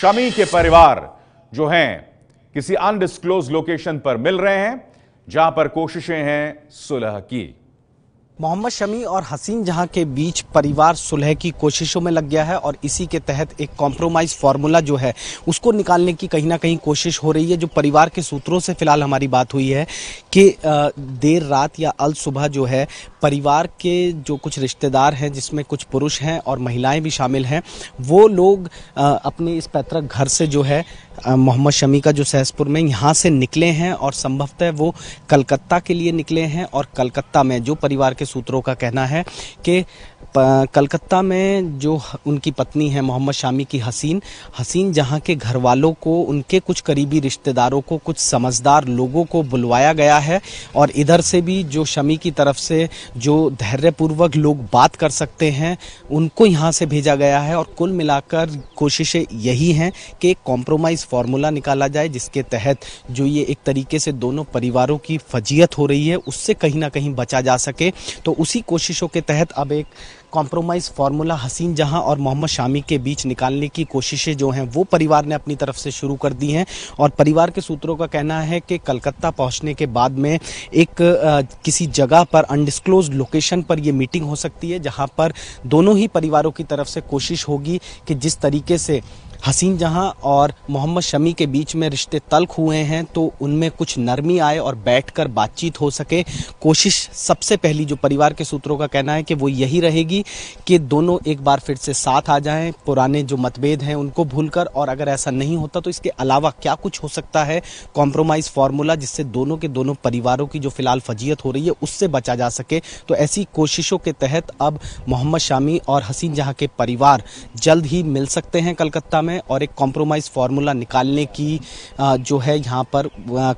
शमी के परिवार जो हैं किसी अनडिस्क्लोज लोकेशन पर मिल रहे हैं जहां पर कोशिशें हैं सुलह की मोहम्मद शमी और हसीन जहां के बीच परिवार सुलह की कोशिशों में लग गया है और इसी के तहत एक कॉम्प्रोमाइज़ फार्मूला जो है उसको निकालने की कहीं ना कहीं कोशिश हो रही है जो परिवार के सूत्रों से फिलहाल हमारी बात हुई है कि देर रात या अल सुबह जो है परिवार के जो कुछ रिश्तेदार हैं जिसमें कुछ पुरुष हैं और महिलाएं भी शामिल हैं वो लोग अपने इस पैतृक घर से जो है मोहम्मद शमी का जो सहसपुर में यहाँ से निकले हैं और संभवतः वो कलकत्ता के लिए निकले हैं और कलकत्ता में जो परिवार के सूत्रों का कहना है कि कलकत्ता में जो उनकी पत्नी है मोहम्मद शामी की हसीन हसीन जहां के घर वालों को उनके कुछ करीबी रिश्तेदारों को कुछ समझदार लोगों को बुलवाया गया है और इधर से भी जो शमी की तरफ से जो धैर्यपूर्वक लोग बात कर सकते हैं उनको यहाँ से भेजा गया है और कुल मिलाकर कोशिशें यही हैं कि एक कॉम्प्रोमाइज़ फार्मूला निकाला जाए जिसके तहत जो ये एक तरीके से दोनों परिवारों की फजीयत हो रही है उससे कहीं ना कहीं बचा जा सके तो उसी कोशिशों के तहत अब एक कॉम्प्रोमाइज़ फार्मूला हसीन जहां और मोहम्मद शामी के बीच निकालने की कोशिशें जो हैं वो परिवार ने अपनी तरफ से शुरू कर दी हैं और परिवार के सूत्रों का कहना है कि कलकत्ता पहुंचने के बाद में एक आ, किसी जगह पर अनडिसक्लोज लोकेशन पर ये मीटिंग हो सकती है जहाँ पर दोनों ही परिवारों की तरफ से कोशिश होगी कि जिस तरीके से हसीन जहां और मोहम्मद शमी के बीच में रिश्ते तल्ख हुए हैं तो उनमें कुछ नरमी आए और बैठकर बातचीत हो सके कोशिश सबसे पहली जो परिवार के सूत्रों का कहना है कि वो यही रहेगी कि दोनों एक बार फिर से साथ आ जाएं पुराने जो मतभेद हैं उनको भूलकर और अगर ऐसा नहीं होता तो इसके अलावा क्या कुछ हो सकता है कॉम्प्रोमाइज़ फार्मूला जिससे दोनों के दोनों परिवारों की जो फिलहाल फजीयत हो रही है उससे बचा जा सके तो ऐसी कोशिशों के तहत अब मोहम्मद शामी और हसीन जहाँ के परिवार जल्द ही मिल सकते हैं कलकत्ता में में और एक कॉम्प्रोमाइज़ फार्मूला निकालने की जो है यहाँ पर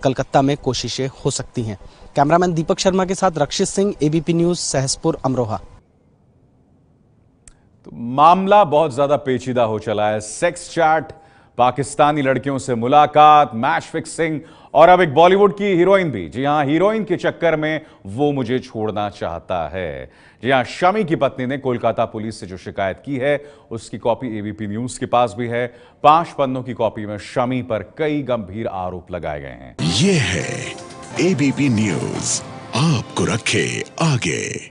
कलकत्ता में कोशिशें हो सकती हैं कैमरामैन दीपक शर्मा के साथ रक्षित सिंह एबीपी न्यूज़ सहसपुर अमरोहा तो मामला बहुत ज़्यादा पेचीदा हो चला है सेक्स चैट पाकिस्तानी लड़कियों से मुलाकात मैच फिक्सिंग और अब एक बॉलीवुड की हीरोइन भी जी हां हीरोइन के चक्कर में वो मुझे छोड़ना चाहता है जी हां शमी की पत्नी ने कोलकाता पुलिस से जो शिकायत की है उसकी कॉपी एबीपी न्यूज के पास भी है पांच पन्नों की कॉपी में शमी पर कई गंभीर आरोप लगाए गए हैं ये है एबीपी न्यूज आपको रखे आगे